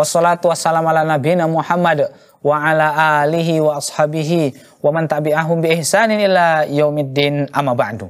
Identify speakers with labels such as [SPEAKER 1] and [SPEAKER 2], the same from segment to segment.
[SPEAKER 1] Wassalatu wassalamu ala nabiyyina Muhammad wa ala alihi wa ashabihi wa man tabi'ahum bi ihsanin ila yaumiddin amma ba'du.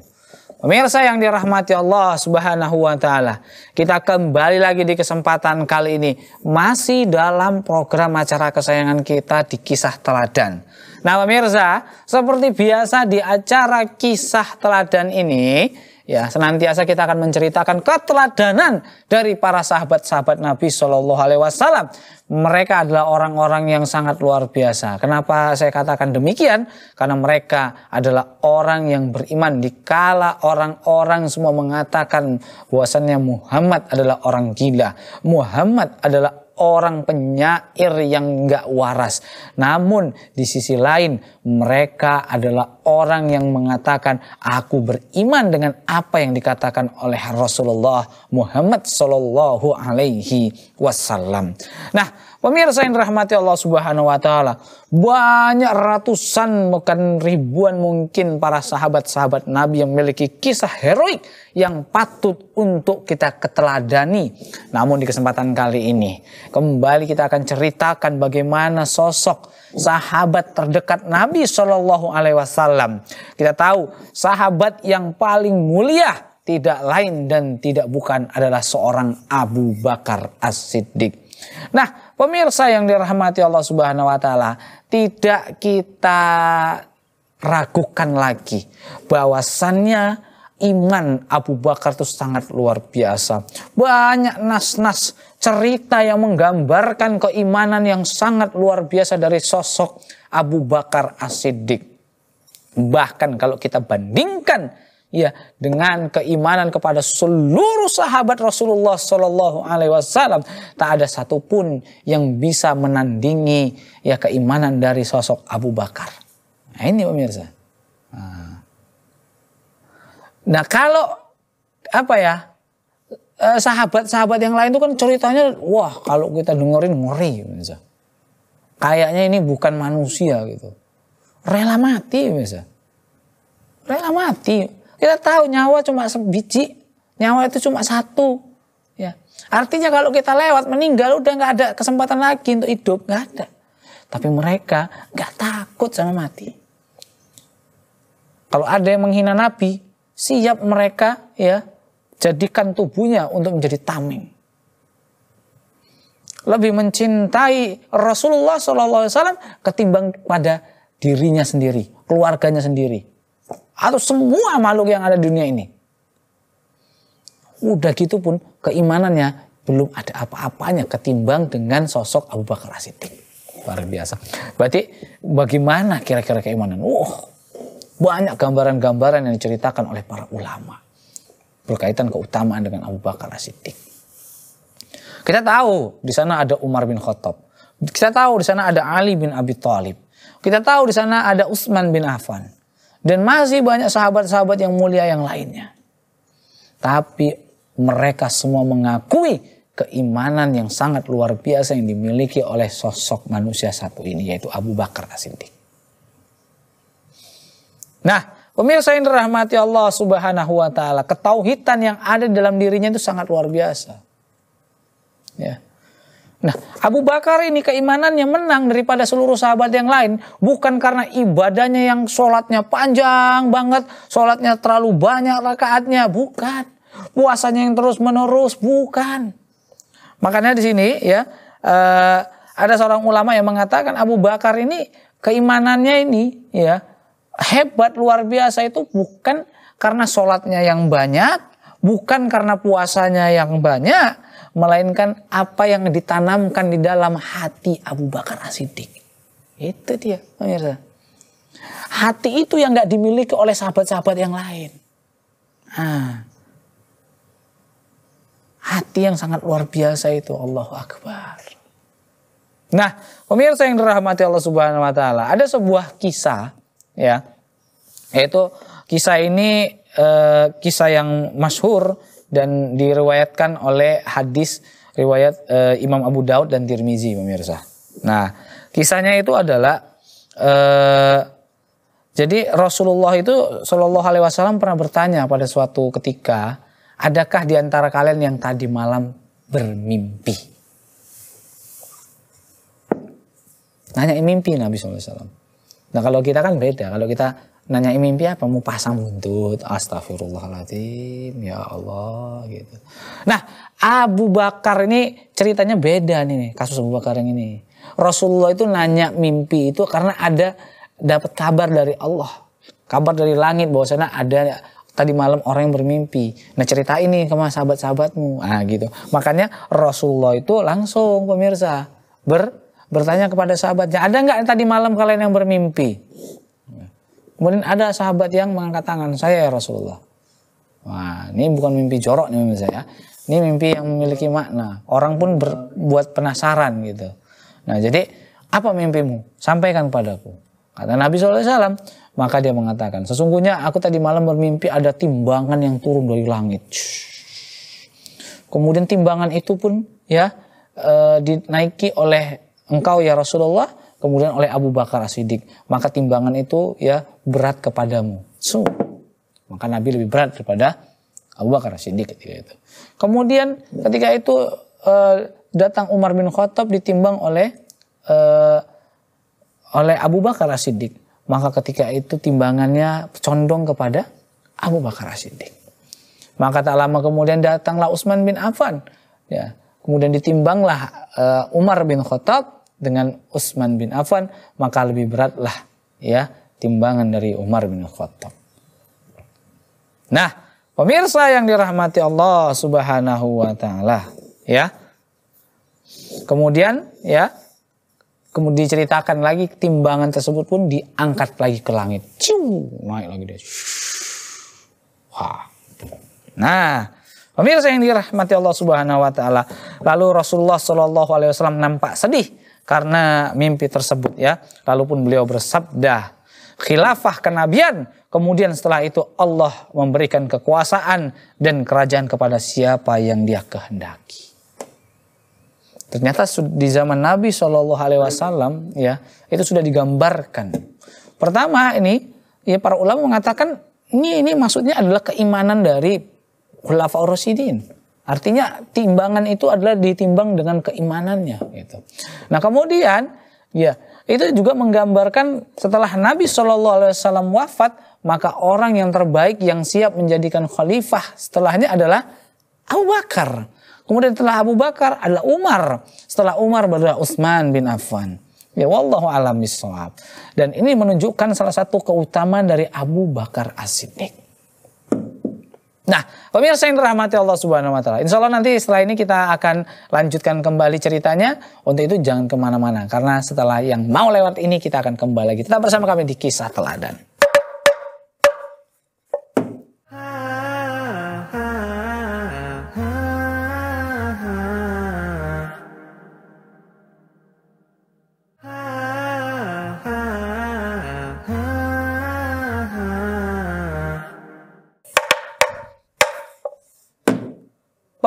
[SPEAKER 1] Pemirsa yang dirahmati Allah Subhanahu wa taala, kita kembali lagi di kesempatan kali ini masih dalam program acara kesayangan kita di Kisah Teladan. Nah, pemirsa, seperti biasa di acara Kisah Teladan ini, Ya, senantiasa kita akan menceritakan keteladanan dari para sahabat-sahabat Nabi Shallallahu Alaihi Wasallam. Mereka adalah orang-orang yang sangat luar biasa. Kenapa saya katakan demikian? Karena mereka adalah orang yang beriman. di kala orang-orang semua mengatakan bahwasannya Muhammad adalah orang gila, Muhammad adalah orang penyair yang gak waras. Namun di sisi lain mereka adalah orang yang mengatakan aku beriman dengan apa yang dikatakan oleh Rasulullah Muhammad Shallallahu Alaihi Wasallam. Nah Pemirsa yang rahmati Allah Subhanahu wa taala, banyak ratusan bahkan ribuan mungkin para sahabat-sahabat Nabi yang memiliki kisah heroik yang patut untuk kita keteladani. Namun di kesempatan kali ini, kembali kita akan ceritakan bagaimana sosok sahabat terdekat Nabi Shallallahu alaihi wasallam. Kita tahu sahabat yang paling mulia tidak lain dan tidak bukan adalah seorang Abu Bakar As-Siddiq. Nah, pemirsa yang dirahmati Allah Subhanahu wa taala, tidak kita ragukan lagi bahwasannya iman Abu Bakar itu sangat luar biasa. Banyak nas-nas cerita yang menggambarkan keimanan yang sangat luar biasa dari sosok Abu Bakar As-Siddiq. Bahkan kalau kita bandingkan ya dengan keimanan kepada seluruh sahabat Rasulullah Shallallahu Alaihi Wasallam tak ada satupun yang bisa menandingi ya keimanan dari sosok Abu Bakar. Nah, ini pemirsa. Ah. Nah kalau apa ya eh, sahabat-sahabat yang lain itu kan ceritanya wah kalau kita dengerin ngeri pemirsa. Kayaknya ini bukan manusia gitu. Rela mati pemirsa. Rela mati kita tahu nyawa cuma sebiji, nyawa itu cuma satu. Ya. Artinya kalau kita lewat meninggal udah nggak ada kesempatan lagi untuk hidup, nggak ada. Tapi mereka nggak takut sama mati. Kalau ada yang menghina Nabi, siap mereka ya jadikan tubuhnya untuk menjadi tameng. Lebih mencintai Rasulullah SAW ketimbang pada dirinya sendiri, keluarganya sendiri, atau semua makhluk yang ada di dunia ini. Udah gitu pun keimanannya belum ada apa-apanya ketimbang dengan sosok Abu Bakar As-Siddiq. Luar biasa. Berarti bagaimana kira-kira keimanan? Oh, banyak gambaran-gambaran yang diceritakan oleh para ulama berkaitan keutamaan dengan Abu Bakar As-Siddiq. Kita tahu di sana ada Umar bin Khattab. Kita tahu di sana ada Ali bin Abi Thalib. Kita tahu di sana ada Utsman bin Affan. Dan masih banyak sahabat-sahabat yang mulia yang lainnya. Tapi mereka semua mengakui keimanan yang sangat luar biasa yang dimiliki oleh sosok manusia satu ini yaitu Abu Bakar As-Siddiq. Nah, pemirsa yang dirahmati Allah Subhanahu wa taala, ketauhidan yang ada dalam dirinya itu sangat luar biasa. Ya. Nah, Abu Bakar ini keimanannya menang daripada seluruh sahabat yang lain. Bukan karena ibadahnya yang sholatnya panjang banget, sholatnya terlalu banyak rakaatnya, bukan. Puasanya yang terus menerus, bukan. Makanya di sini ya, Uh, ada seorang ulama yang mengatakan Abu Bakar ini keimanannya ini ya hebat luar biasa itu bukan karena sholatnya yang banyak, bukan karena puasanya yang banyak, melainkan apa yang ditanamkan di dalam hati Abu Bakar as Itu dia, pemirsa. Hati itu yang nggak dimiliki oleh sahabat-sahabat yang lain. Nah, hati yang sangat luar biasa itu Allah Akbar. Nah, pemirsa yang dirahmati Allah Subhanahu wa taala, ada sebuah kisah ya. Yaitu kisah ini eh, kisah yang masyhur dan diriwayatkan oleh hadis riwayat e, Imam Abu Daud dan Tirmizi pemirsa. Nah, kisahnya itu adalah e, jadi Rasulullah itu Shallallahu Alaihi Wasallam pernah bertanya pada suatu ketika, adakah di antara kalian yang tadi malam bermimpi? Nanya mimpi Nabi SAW. Nah kalau kita kan beda, kalau kita nanya mimpi apa mau pasang buntut astagfirullahaladzim ya Allah gitu nah Abu Bakar ini ceritanya beda nih kasus Abu Bakar yang ini Rasulullah itu nanya mimpi itu karena ada dapat kabar dari Allah kabar dari langit bahwa sana ada tadi malam orang yang bermimpi nah cerita ini ke sahabat-sahabatmu ah gitu makanya Rasulullah itu langsung pemirsa ber bertanya kepada sahabatnya ada nggak tadi malam kalian yang bermimpi Kemudian ada sahabat yang mengangkat tangan, saya ya Rasulullah. Wah, ini bukan mimpi jorok nih mimpi saya. Ya. Ini mimpi yang memiliki makna. Orang pun berbuat penasaran gitu. Nah, jadi apa mimpimu? Sampaikan padaku. Kata Nabi SAW, maka dia mengatakan, sesungguhnya aku tadi malam bermimpi ada timbangan yang turun dari langit. Kemudian timbangan itu pun ya eh, dinaiki oleh engkau ya Rasulullah kemudian oleh Abu Bakar As-Siddiq, maka timbangan itu ya berat kepadamu. So, maka Nabi lebih berat daripada Abu Bakar As-Siddiq ketika itu. Kemudian ketika itu eh, datang Umar bin Khattab ditimbang oleh eh, oleh Abu Bakar As-Siddiq, maka ketika itu timbangannya condong kepada Abu Bakar As-Siddiq. Maka tak lama kemudian datanglah Utsman bin Affan. Ya, kemudian ditimbanglah uh, Umar bin Khattab dengan Utsman bin Affan maka lebih beratlah ya timbangan dari Umar bin Khattab. Nah, pemirsa yang dirahmati Allah Subhanahu wa taala, ya. Kemudian ya, kemudian diceritakan lagi timbangan tersebut pun diangkat lagi ke langit. Ciu, naik lagi dia. Wah. Nah, Pemirsa yang dirahmati Allah Subhanahu wa taala. Lalu Rasulullah Shallallahu alaihi wasallam nampak sedih karena mimpi tersebut ya. Lalu pun beliau bersabda, khilafah kenabian. Kemudian setelah itu Allah memberikan kekuasaan dan kerajaan kepada siapa yang dia kehendaki. Ternyata di zaman Nabi Shallallahu Alaihi Wasallam ya itu sudah digambarkan. Pertama ini ya para ulama mengatakan ini ini maksudnya adalah keimanan dari khilafah Rasidin Artinya timbangan itu adalah ditimbang dengan keimanannya gitu. Nah, kemudian ya, itu juga menggambarkan setelah Nabi Shallallahu alaihi wasallam wafat, maka orang yang terbaik yang siap menjadikan khalifah setelahnya adalah Abu Bakar. Kemudian setelah Abu Bakar adalah Umar. Setelah Umar adalah Utsman bin Affan. Ya wallahu alam Dan ini menunjukkan salah satu keutamaan dari Abu Bakar As-Siddiq. Nah, pemirsa yang dirahmati Allah Subhanahu wa taala. Insya Allah nanti setelah ini kita akan lanjutkan kembali ceritanya. Untuk itu jangan kemana-mana karena setelah yang mau lewat ini kita akan kembali lagi. Tetap bersama kami di Kisah Teladan.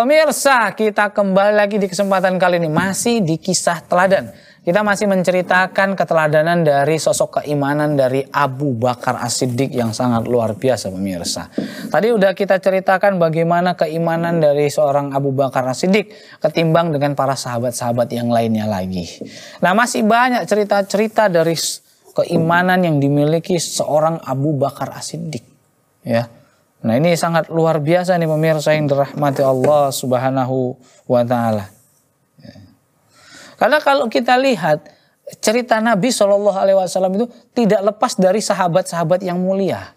[SPEAKER 1] Pemirsa, kita kembali lagi di kesempatan kali ini masih di kisah teladan. Kita masih menceritakan keteladanan dari sosok keimanan dari Abu Bakar As-Siddiq yang sangat luar biasa pemirsa. Tadi udah kita ceritakan bagaimana keimanan dari seorang Abu Bakar As-Siddiq ketimbang dengan para sahabat-sahabat yang lainnya lagi. Nah, masih banyak cerita-cerita dari keimanan yang dimiliki seorang Abu Bakar As-Siddiq. Ya. Nah ini sangat luar biasa nih pemirsa yang dirahmati Allah subhanahu wa ta'ala. Ya. Karena kalau kita lihat cerita Nabi Shallallahu Alaihi Wasallam itu tidak lepas dari sahabat-sahabat yang mulia.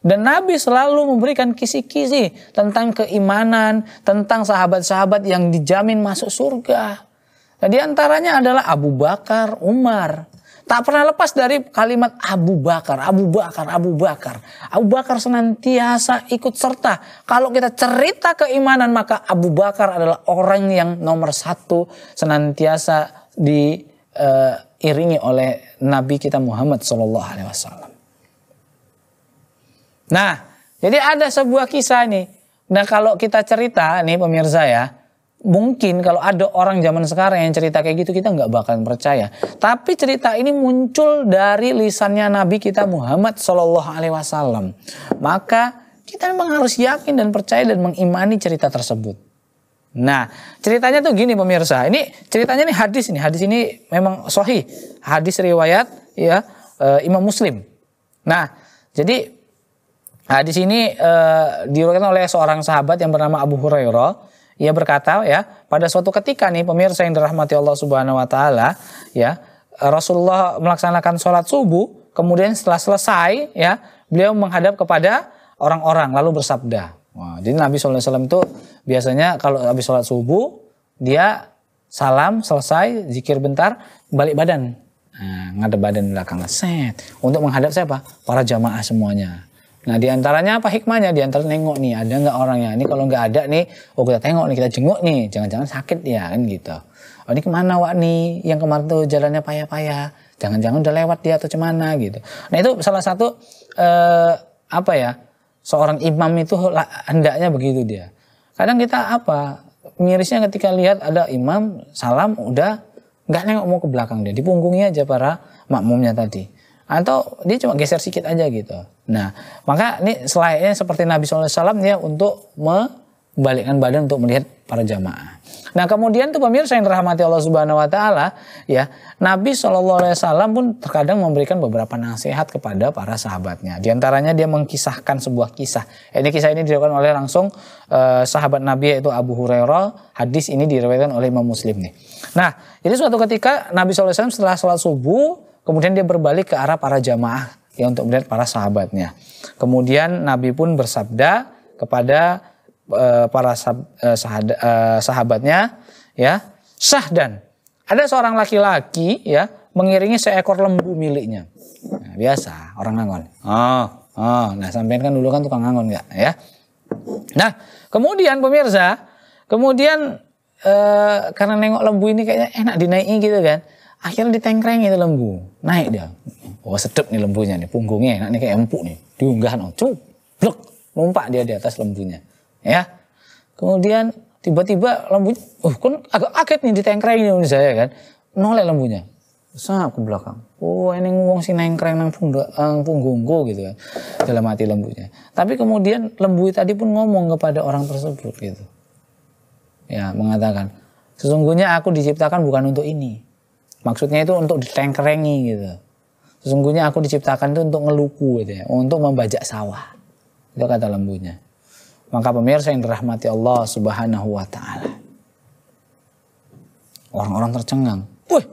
[SPEAKER 1] Dan Nabi selalu memberikan kisi-kisi tentang keimanan, tentang sahabat-sahabat yang dijamin masuk surga. Nah, di antaranya adalah Abu Bakar, Umar tak pernah lepas dari kalimat Abu Bakar, Abu Bakar, Abu Bakar. Abu Bakar senantiasa ikut serta. Kalau kita cerita keimanan maka Abu Bakar adalah orang yang nomor satu senantiasa diiringi eh, uh, oleh Nabi kita Muhammad SAW. Nah, jadi ada sebuah kisah nih. Nah kalau kita cerita nih pemirsa ya, mungkin kalau ada orang zaman sekarang yang cerita kayak gitu kita nggak bakalan percaya. Tapi cerita ini muncul dari lisannya Nabi kita Muhammad Shallallahu Alaihi Wasallam. Maka kita memang harus yakin dan percaya dan mengimani cerita tersebut. Nah ceritanya tuh gini pemirsa. Ini ceritanya nih hadis ini hadis ini memang sohi hadis riwayat ya e, Imam Muslim. Nah jadi hadis ini e, diriwayatkan oleh seorang sahabat yang bernama Abu Hurairah ia berkata ya, pada suatu ketika nih pemirsa yang dirahmati Allah Subhanahu wa taala, ya, Rasulullah melaksanakan sholat subuh, kemudian setelah selesai ya, beliau menghadap kepada orang-orang lalu bersabda. Wah, jadi Nabi SAW itu biasanya kalau habis sholat subuh, dia salam selesai, zikir bentar, balik badan. Nah, ngadep badan belakang, set. Untuk menghadap siapa? Para jamaah semuanya. Nah diantaranya apa hikmahnya? Diantara nengok nih ada nggak orangnya. Ini kalau nggak ada nih, oh kita tengok nih kita jenguk nih. Jangan-jangan sakit ya kan gitu. Oh ini kemana wak nih? Yang kemarin tuh jalannya payah-payah. Jangan-jangan udah lewat dia atau cemana gitu. Nah itu salah satu eh, apa ya? Seorang imam itu hendaknya begitu dia. Kadang kita apa? Mirisnya ketika lihat ada imam salam udah nggak nengok mau ke belakang dia, di punggungnya aja para makmumnya tadi atau dia cuma geser sedikit aja gitu. Nah, maka ini selainnya seperti Nabi SAW dia untuk membalikkan badan untuk melihat para jamaah. Nah, kemudian tuh pemirsa yang dirahmati Allah Subhanahu wa taala, ya, Nabi Shallallahu alaihi wasallam pun terkadang memberikan beberapa nasihat kepada para sahabatnya. Di antaranya dia mengkisahkan sebuah kisah. Ini kisah ini dilakukan oleh langsung eh, sahabat Nabi yaitu Abu Hurairah. Hadis ini diriwayatkan oleh Imam Muslim nih. Nah, jadi suatu ketika Nabi Shallallahu alaihi wasallam setelah sholat subuh Kemudian dia berbalik ke arah para jamaah ya untuk melihat para sahabatnya. Kemudian Nabi pun bersabda kepada e, para e, sahada, e, sahabatnya ya, "Sahdan, ada seorang laki-laki ya mengiringi seekor lembu miliknya." Nah, biasa orang ngangon. Oh, oh, nah sampean kan dulu kan tukang ngangon nggak ya? Nah, kemudian pemirsa, kemudian e, karena nengok lembu ini kayaknya enak dinaiki gitu kan akhirnya ditengkreng itu lembu naik dia oh sedep nih lembunya nih punggungnya enak nih kayak empuk nih diunggah no cuk blok lompat dia di atas lembunya ya kemudian tiba-tiba lembunya oh uh, kan agak kaget nih ditengkreng ini saya kan noleh lembunya saya ke belakang oh ini ngomong si nengkreng nang punggungku gitu kan dalam hati lembunya tapi kemudian lembu tadi pun ngomong kepada orang tersebut gitu ya mengatakan sesungguhnya aku diciptakan bukan untuk ini Maksudnya itu untuk ditengkerengi gitu. Sesungguhnya aku diciptakan itu untuk ngeluku gitu ya, untuk membajak sawah. Itu kata lembunya. Maka pemirsa yang dirahmati Allah Subhanahu wa taala. Orang-orang tercengang. Wih,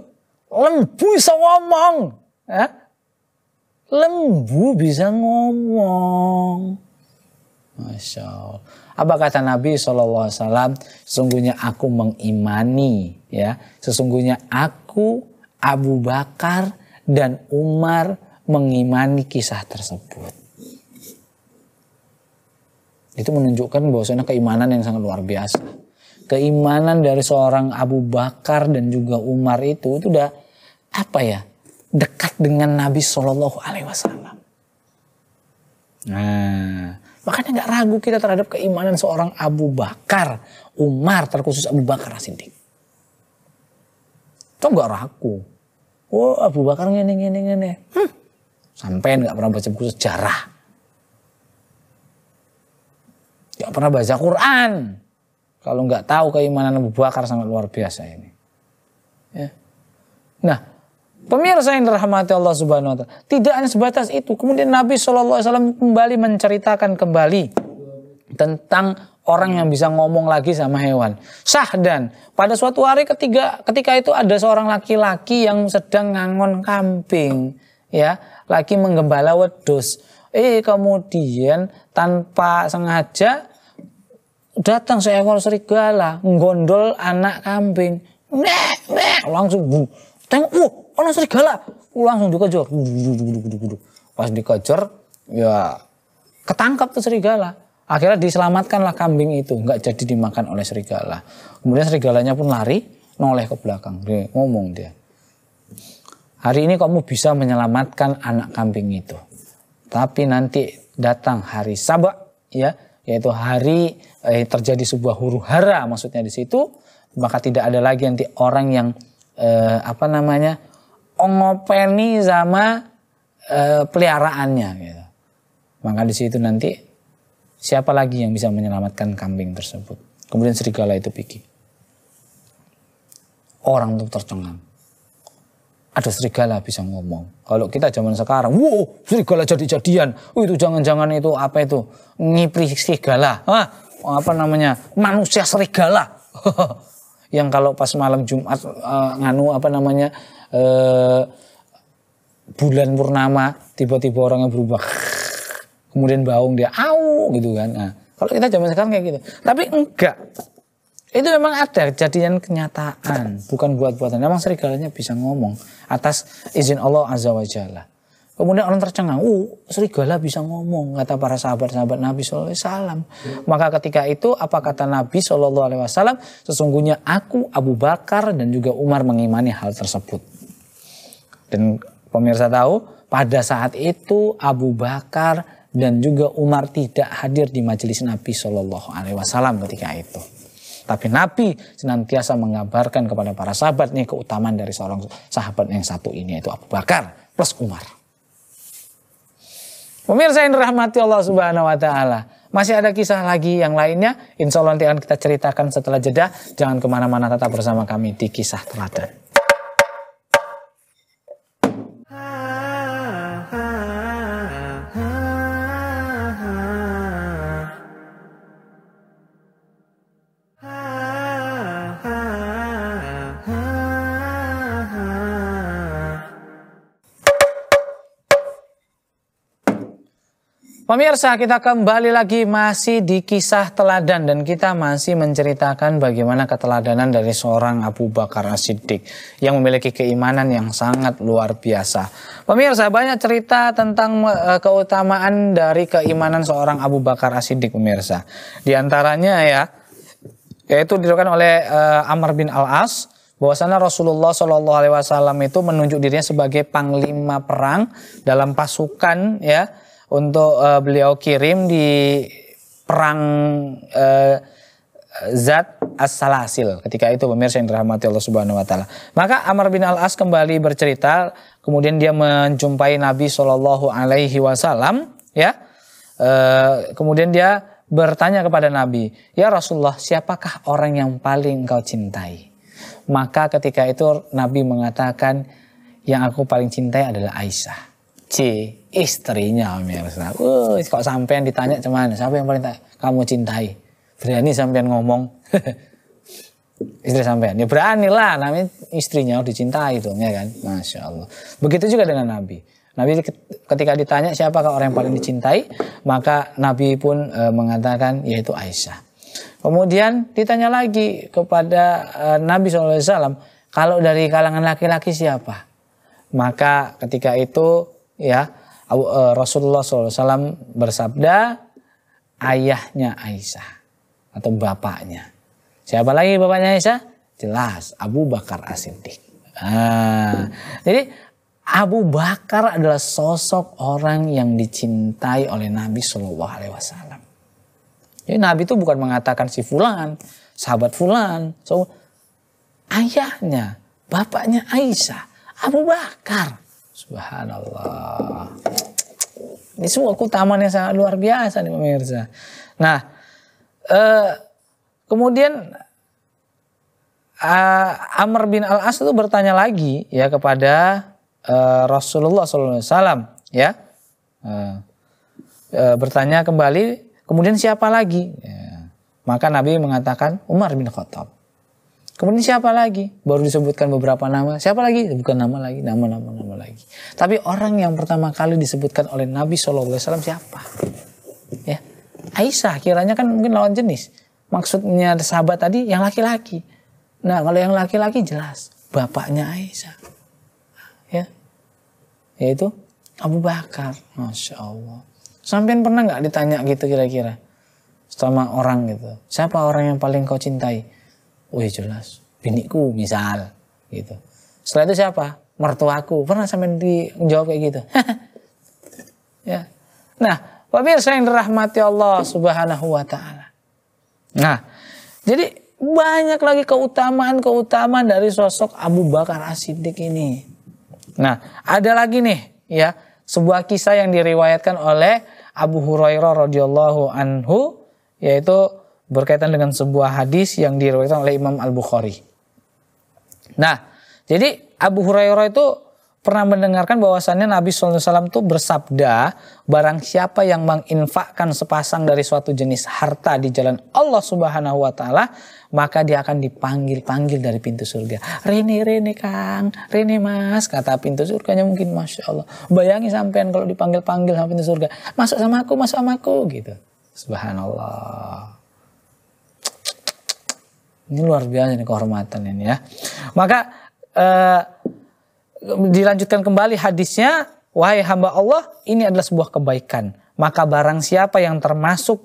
[SPEAKER 1] lembu bisa ngomong. Ya? Lembu bisa ngomong. Masya Allah. Apa kata Nabi SAW? Sungguhnya aku mengimani ya sesungguhnya aku Abu Bakar dan Umar mengimani kisah tersebut itu menunjukkan bahwasanya keimanan yang sangat luar biasa keimanan dari seorang Abu Bakar dan juga Umar itu itu udah apa ya dekat dengan Nabi Shallallahu Alaihi Wasallam nah makanya nggak ragu kita terhadap keimanan seorang Abu Bakar Umar terkhusus Abu Bakar Siddiq itu nggak raku. Wah oh, Abu Bakar ngene ngene ngene. Hmm. Sampai nggak pernah baca buku sejarah. Nggak pernah baca Quran. Kalau nggak tahu keimanan Abu Bakar sangat luar biasa ini. Ya. Nah, pemirsa yang dirahmati Allah Subhanahu wa taala, tidak hanya sebatas itu. Kemudian Nabi SAW kembali menceritakan kembali tentang orang yang bisa ngomong lagi sama hewan. sah dan pada suatu hari ketiga ketika itu ada seorang laki-laki yang sedang ngangon kambing, ya, lagi menggembala wedus. Eh, kemudian tanpa sengaja datang seekor serigala nggondol anak kambing. Nek, nek, langsung bu. Tengok, uh, anak serigala. Langsung dikejar. Pas dikejar, ya ketangkap tuh serigala Akhirnya diselamatkanlah kambing itu, nggak jadi dimakan oleh serigala. Kemudian serigalanya pun lari, noleh ke belakang. Dia ngomong dia. Hari ini kamu bisa menyelamatkan anak kambing itu. Tapi nanti datang hari sabak, ya, yaitu hari eh, terjadi sebuah huru hara maksudnya di situ, maka tidak ada lagi nanti orang yang eh, apa namanya ongopeni sama eh, peliharaannya. Gitu. Maka di situ nanti Siapa lagi yang bisa menyelamatkan kambing tersebut? Kemudian serigala itu pergi. Orang itu tercengang. Ada serigala bisa ngomong. Kalau kita zaman sekarang, wow, serigala jadi-jadian. Oh, itu jangan-jangan itu apa itu? Ngipri serigala. Hah? Apa namanya? Manusia serigala. yang kalau pas malam Jumat uh, nganu apa namanya? Uh, bulan purnama tiba-tiba orangnya berubah kemudian baung dia au gitu kan. Nah, kalau kita zaman sekarang kayak gitu. Tapi enggak. Itu memang ada kejadian kenyataan, bukan buat-buatan. Memang serigalanya bisa ngomong atas izin Allah Azza wajalla. Kemudian orang tercengang, uh serigala bisa ngomong, kata para sahabat-sahabat Nabi SAW. Hmm. Maka ketika itu apa kata Nabi SAW, sesungguhnya aku, Abu Bakar dan juga Umar mengimani hal tersebut. Dan pemirsa tahu, pada saat itu Abu Bakar dan juga Umar tidak hadir di majelis Nabi Shallallahu Alaihi Wasallam ketika itu. Tapi Nabi senantiasa mengabarkan kepada para sahabatnya keutamaan dari seorang sahabat yang satu ini yaitu Abu Bakar plus Umar. Pemirsa yang rahmati Allah Subhanahu wa taala. Masih ada kisah lagi yang lainnya. Insya Allah nanti akan kita ceritakan setelah jeda. Jangan kemana-mana tetap bersama kami di Kisah Teladan. Pemirsa, kita kembali lagi masih di kisah teladan dan kita masih menceritakan bagaimana keteladanan dari seorang Abu Bakar As-Siddiq yang memiliki keimanan yang sangat luar biasa. Pemirsa, banyak cerita tentang eh, keutamaan dari keimanan seorang Abu Bakar As-Siddiq, pemirsa. Di antaranya ya, yaitu diriwayatkan oleh uh, Amr bin Al-As, bahwasanya Rasulullah Shallallahu Alaihi Wasallam itu menunjuk dirinya sebagai panglima perang dalam pasukan ya untuk uh, beliau kirim di perang uh, Zat As-Salasil ketika itu pemirsa yang dirahmati Allah Subhanahu wa taala. Maka Amr bin Al-As kembali bercerita, kemudian dia menjumpai Nabi Shallallahu alaihi wasallam ya. Uh, kemudian dia bertanya kepada Nabi, "Ya Rasulullah, siapakah orang yang paling kau cintai?" Maka ketika itu Nabi mengatakan, "Yang aku paling cintai adalah Aisyah." C istrinya pemirsa. Wuh, kok sampean ditanya cuman siapa yang paling tak, kamu cintai? Berani sampean ngomong. istri sampean ya berani lah namanya istrinya udah dicintai dong ya kan masya Allah begitu juga dengan Nabi Nabi ketika ditanya siapa orang yang paling dicintai maka Nabi pun e, mengatakan yaitu Aisyah kemudian ditanya lagi kepada e, Nabi saw kalau dari kalangan laki-laki siapa maka ketika itu ya e, Rasulullah SAW bersabda ayahnya Aisyah atau bapaknya. Siapa lagi bapaknya Aisyah? Jelas Abu Bakar As-Siddiq. Nah, jadi Abu Bakar adalah sosok orang yang dicintai oleh Nabi Shallallahu Alaihi Wasallam. Jadi Nabi itu bukan mengatakan si Fulan, sahabat Fulan, so ayahnya, bapaknya Aisyah, Abu Bakar. Subhanallah. Ini semua taman yang sangat luar biasa nih pemirsa. Nah, eh, kemudian eh, Amr bin Al As itu bertanya lagi ya kepada eh, Rasulullah SAW ya eh, eh, bertanya kembali. Kemudian siapa lagi? Ya. Maka Nabi mengatakan Umar bin Khattab. Kemudian siapa lagi? Baru disebutkan beberapa nama. Siapa lagi? Bukan nama lagi, nama-nama nama lagi. Tapi orang yang pertama kali disebutkan oleh Nabi Shallallahu Alaihi Wasallam siapa? Ya. Aisyah kiranya kan mungkin lawan jenis. Maksudnya sahabat tadi yang laki-laki. Nah kalau yang laki-laki jelas. Bapaknya Aisyah. Ya. Yaitu Abu Bakar. Masya Allah. Sampai pernah nggak ditanya gitu kira-kira? Sama orang gitu. Siapa orang yang paling kau cintai? Wih jelas, biniku misal gitu. Setelah itu siapa? Mertuaku. Pernah sampe di jawab kayak gitu. ya. Nah, pemirsa yang dirahmati Allah Subhanahu wa taala. Nah, jadi banyak lagi keutamaan-keutamaan dari sosok Abu Bakar As-Siddiq ini. Nah, ada lagi nih ya, sebuah kisah yang diriwayatkan oleh Abu Hurairah radhiyallahu anhu yaitu berkaitan dengan sebuah hadis yang diriwayatkan oleh Imam Al-Bukhari. Nah, jadi Abu Hurairah itu pernah mendengarkan bahwasannya Nabi SAW itu bersabda, barang siapa yang menginfakkan sepasang dari suatu jenis harta di jalan Allah Subhanahu wa taala, maka dia akan dipanggil-panggil dari pintu surga. Rene, Rene Kang, Rene Mas, kata pintu surganya mungkin Masya Allah. Bayangi sampean kalau dipanggil-panggil sama pintu surga, masuk sama aku, masuk sama aku, gitu. Subhanallah. Ini luar biasa ini kehormatan ini ya. Maka eh, dilanjutkan kembali hadisnya, wahai hamba Allah, ini adalah sebuah kebaikan. Maka barang siapa yang termasuk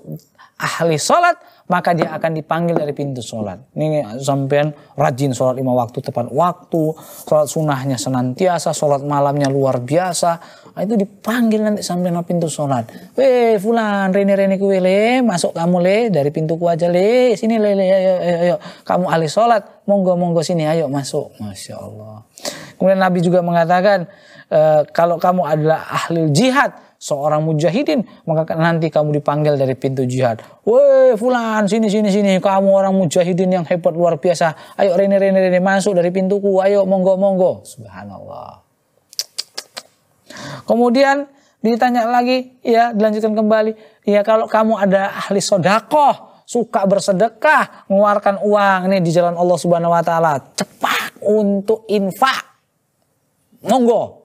[SPEAKER 1] ahli sholat, maka dia akan dipanggil dari pintu sholat. Ini sampean rajin sholat lima waktu tepat waktu, sholat sunnahnya senantiasa, sholat malamnya luar biasa, Nah, itu dipanggil nanti sampai no pintu sholat. Weh fulan, rene rene kue le, masuk kamu le, dari pintuku aja le, sini le le, ayo, ayo, ayo. kamu ahli sholat, monggo monggo sini, ayo masuk. Masya Allah. Kemudian Nabi juga mengatakan, e, kalau kamu adalah ahli jihad, seorang mujahidin, maka nanti kamu dipanggil dari pintu jihad. Weh fulan, sini sini sini, kamu orang mujahidin yang hebat luar biasa. Ayo rene rene rene masuk dari pintuku, ayo monggo monggo. Subhanallah. Kemudian ditanya lagi, ya dilanjutkan kembali. Ya kalau kamu ada ahli sodakoh, suka bersedekah, mengeluarkan uang nih di jalan Allah Subhanahu wa taala, cepat untuk infak. Monggo.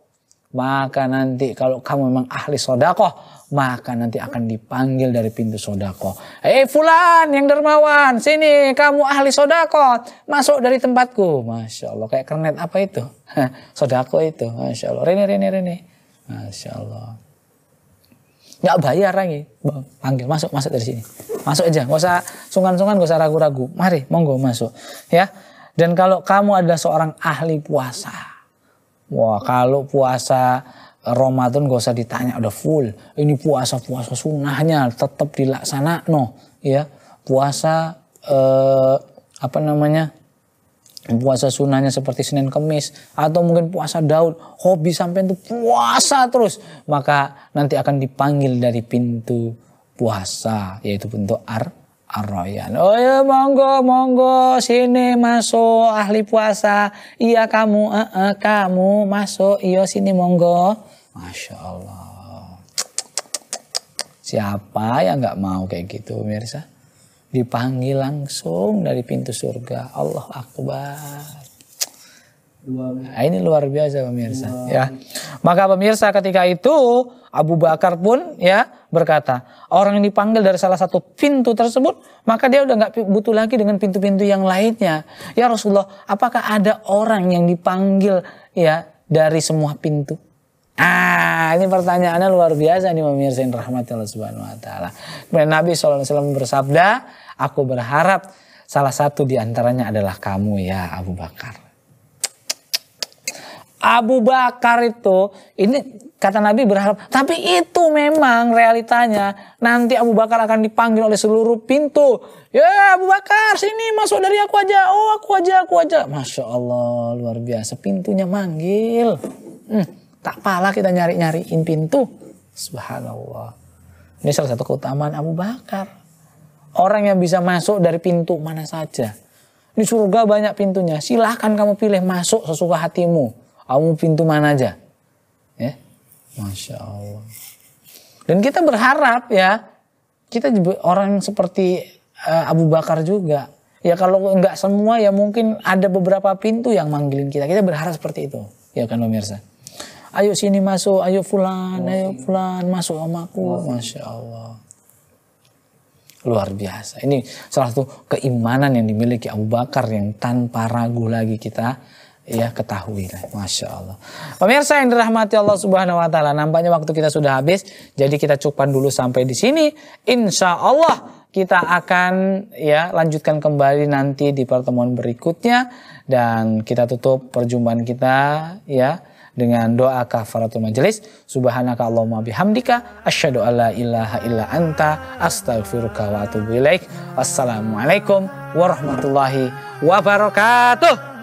[SPEAKER 1] Maka nanti kalau kamu memang ahli sodakoh, maka nanti akan dipanggil dari pintu sodakoh. Eh fulan yang dermawan, sini kamu ahli sodakoh, masuk dari tempatku. Masya Allah, kayak kernet apa itu? sodakoh itu, Masya Allah. Rene, Rene, Rene. Masya Allah. Nggak bayar lagi. Ya? panggil masuk, masuk dari sini. Masuk aja. gak usah sungkan-sungkan, gak usah ragu-ragu. Mari, monggo masuk. Ya. Dan kalau kamu adalah seorang ahli puasa. Wah, kalau puasa Ramadan gak usah ditanya udah full. Ini puasa-puasa sunnahnya tetap dilaksanakan, no, ya. Puasa eh, apa namanya? puasa sunnahnya seperti Senin Kemis atau mungkin puasa Daud hobi sampai itu puasa terus maka nanti akan dipanggil dari pintu puasa yaitu pintu ar arroyan oh ya monggo monggo sini masuk ahli puasa iya kamu eh, eh, kamu masuk iyo sini monggo masya Allah siapa yang nggak mau kayak gitu Mirsa? dipanggil langsung dari pintu surga. Allah Akbar. Nah, ini luar biasa pemirsa Dua. ya. Maka pemirsa ketika itu Abu Bakar pun ya berkata, orang yang dipanggil dari salah satu pintu tersebut, maka dia udah nggak butuh lagi dengan pintu-pintu yang lainnya. Ya Rasulullah, apakah ada orang yang dipanggil ya dari semua pintu? Ah, ini pertanyaannya luar biasa nih pemirsa yang rahmat Allah Subhanahu wa taala. Kemudian Nabi SAW bersabda, "Aku berharap salah satu di antaranya adalah kamu ya Abu Bakar." Abu Bakar itu ini kata Nabi berharap tapi itu memang realitanya nanti Abu Bakar akan dipanggil oleh seluruh pintu ya Abu Bakar sini masuk dari aku aja oh aku aja aku aja masya Allah luar biasa pintunya manggil hmm. Tak pala kita nyari-nyariin pintu. Subhanallah. Ini salah satu keutamaan Abu Bakar. Orang yang bisa masuk dari pintu mana saja. Di surga banyak pintunya. Silahkan kamu pilih masuk sesuka hatimu. Kamu pintu mana aja. Ya. Masya Allah. Dan kita berharap ya. Kita orang seperti eh, Abu Bakar juga. Ya kalau nggak semua ya mungkin ada beberapa pintu yang manggilin kita. Kita berharap seperti itu. Ya kan pemirsa ayo sini masuk, ayo fulan, oh, ayo iya. fulan masuk sama oh, aku. Oh. Masya Allah. Luar biasa. Ini salah satu keimanan yang dimiliki Abu Bakar yang tanpa ragu lagi kita ya ketahui lah. Masya Allah. Pemirsa yang dirahmati Allah Subhanahu Wa Taala, nampaknya waktu kita sudah habis, jadi kita cukupan dulu sampai di sini. Insya Allah kita akan ya lanjutkan kembali nanti di pertemuan berikutnya dan kita tutup perjumpaan kita ya dengan doa kafaratul majelis. Subhanaka Allahumma bihamdika asyhadu alla ilaha illa anta astaghfiruka wa atubu ilaik. Wassalamualaikum warahmatullahi wabarakatuh.